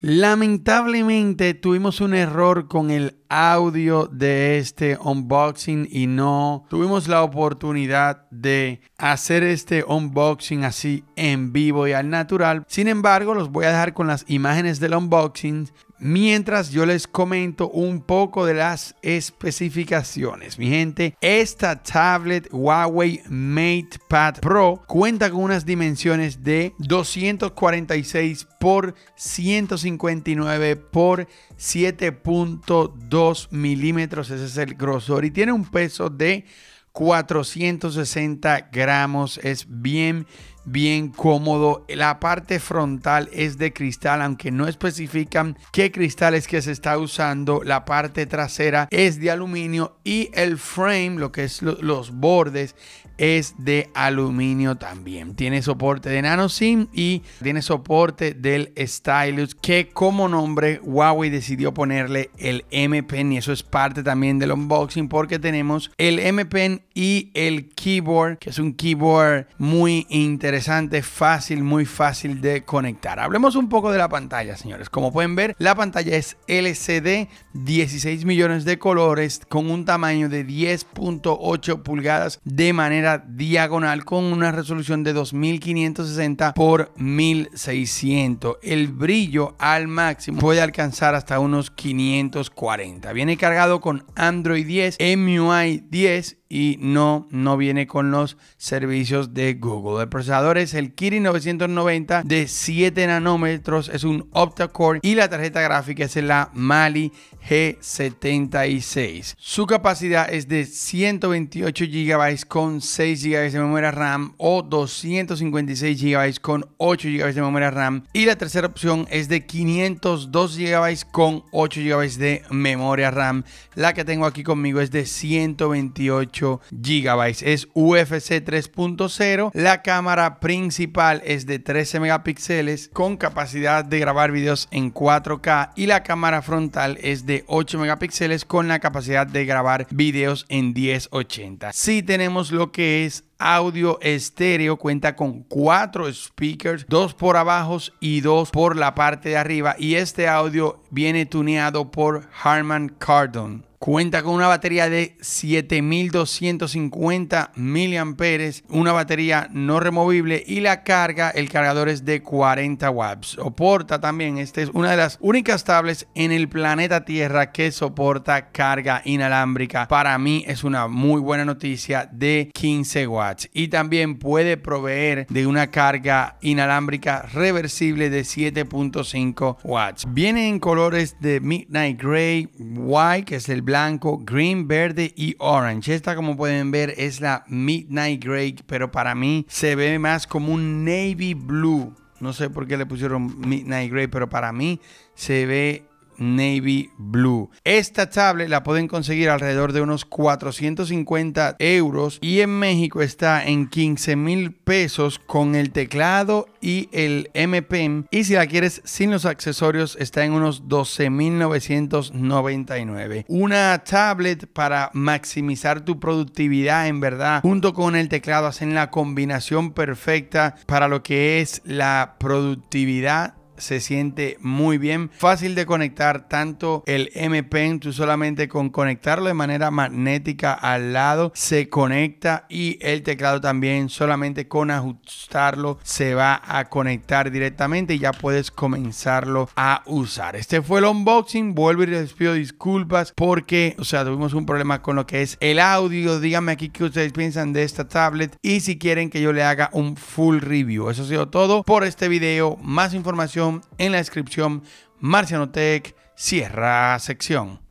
Lamentablemente tuvimos un error con el audio de este unboxing y no tuvimos la oportunidad de hacer este unboxing así en vivo y al natural. Sin embargo, los voy a dejar con las imágenes del unboxing mientras yo les comento un poco de las especificaciones. Mi gente, esta tablet Huawei MatePad Pro cuenta con unas dimensiones de 246 por 159 por 7.2 milímetros. Ese es el grosor y tiene un peso de 460 gramos. Es bien bien cómodo. La parte frontal es de cristal, aunque no especifican qué cristal es que se está usando. La parte trasera es de aluminio y el frame, lo que es los bordes, es de aluminio también. Tiene soporte de nano SIM y tiene soporte del Stylus que como nombre Huawei decidió ponerle el M y eso es parte también del unboxing porque tenemos el M y el keyboard que es un keyboard muy interesante interesante, fácil, muy fácil de conectar. Hablemos un poco de la pantalla, señores. Como pueden ver, la pantalla es LCD, 16 millones de colores, con un tamaño de 10.8 pulgadas de manera diagonal, con una resolución de 2560 por 1600. El brillo al máximo puede alcanzar hasta unos 540. Viene cargado con Android 10, MUI 10 y no, no viene con los servicios de Google. El procesador es el Kirin 990 de 7 nanómetros, es un octa-core y la tarjeta gráfica es la Mali G76. Su capacidad es de 128 GB con 6 GB de memoria RAM o 256 GB con 8 GB de memoria RAM y la tercera opción es de 502 GB con 8 GB de memoria RAM. La que tengo aquí conmigo es de 128 gigabytes Es UFC 3.0. La cámara principal es de 13 megapíxeles con capacidad de grabar videos en 4K y la cámara frontal es de 8 megapíxeles con la capacidad de grabar videos en 1080. Si tenemos lo que es audio estéreo cuenta con cuatro speakers, dos por abajo y dos por la parte de arriba. Y este audio viene tuneado por Harman Kardon. Cuenta con una batería de 7250 mAh, una batería no removible y la carga, el cargador es de 40 watts. Soporta también, esta es una de las únicas tablets en el planeta Tierra que soporta carga inalámbrica. Para mí es una muy buena noticia de 15 watts y también puede proveer de una carga inalámbrica reversible de 7.5 watts. Viene en colores de Midnight Gray, White, que es el blanco, green, verde y orange. Esta como pueden ver es la Midnight Grey, pero para mí se ve más como un navy blue. No sé por qué le pusieron Midnight Grey, pero para mí se ve Navy Blue. Esta tablet la pueden conseguir alrededor de unos 450 euros y en México está en 15 mil pesos con el teclado y el MPM. E y si la quieres sin los accesorios, está en unos 12 mil 12,999. Una tablet para maximizar tu productividad, en verdad. Junto con el teclado, hacen la combinación perfecta para lo que es la productividad se siente muy bien. Fácil de conectar tanto el MP tú solamente con conectarlo de manera magnética al lado se conecta y el teclado también solamente con ajustarlo se va a conectar directamente y ya puedes comenzarlo a usar. Este fue el unboxing, vuelvo y les pido disculpas porque, o sea, tuvimos un problema con lo que es el audio. Díganme aquí qué ustedes piensan de esta tablet y si quieren que yo le haga un full review. Eso ha sido todo por este video. Más información en la descripción Tech cierra sección.